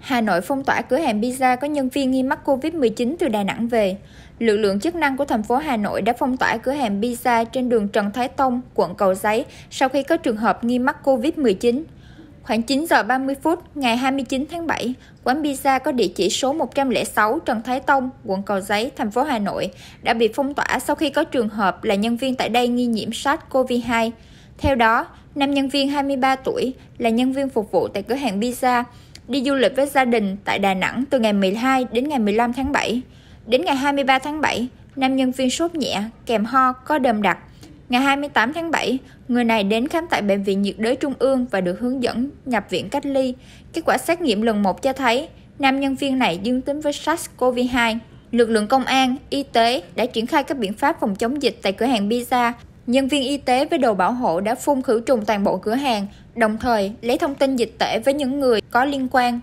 Hà Nội phong tỏa cửa hàng pizza có nhân viên nghi mắc Covid-19 từ Đà Nẵng về. Lực lượng chức năng của thành phố Hà Nội đã phong tỏa cửa hàng pizza trên đường Trần Thái Tông, quận Cầu Giấy sau khi có trường hợp nghi mắc Covid-19. Khoảng 9 giờ 30 phút ngày 29 tháng 7, quán pizza có địa chỉ số 106 Trần Thái Tông, quận Cầu Giấy, thành phố Hà Nội đã bị phong tỏa sau khi có trường hợp là nhân viên tại đây nghi nhiễm SARS-CoV-2. Theo đó, nam nhân viên 23 tuổi là nhân viên phục vụ tại cửa hàng pizza đi du lịch với gia đình tại Đà Nẵng từ ngày 12 đến ngày 15 tháng 7. Đến ngày 23 tháng 7, nam nhân viên sốt nhẹ, kèm ho, có đờm đặc. Ngày 28 tháng 7, người này đến khám tại Bệnh viện nhiệt đới Trung ương và được hướng dẫn nhập viện cách ly. Kết quả xét nghiệm lần 1 cho thấy nam nhân viên này dương tính với SARS-CoV-2. Lực lượng công an, y tế đã triển khai các biện pháp phòng chống dịch tại cửa hàng pizza Nhân viên y tế với đồ bảo hộ đã phun khử trùng toàn bộ cửa hàng, đồng thời lấy thông tin dịch tễ với những người có liên quan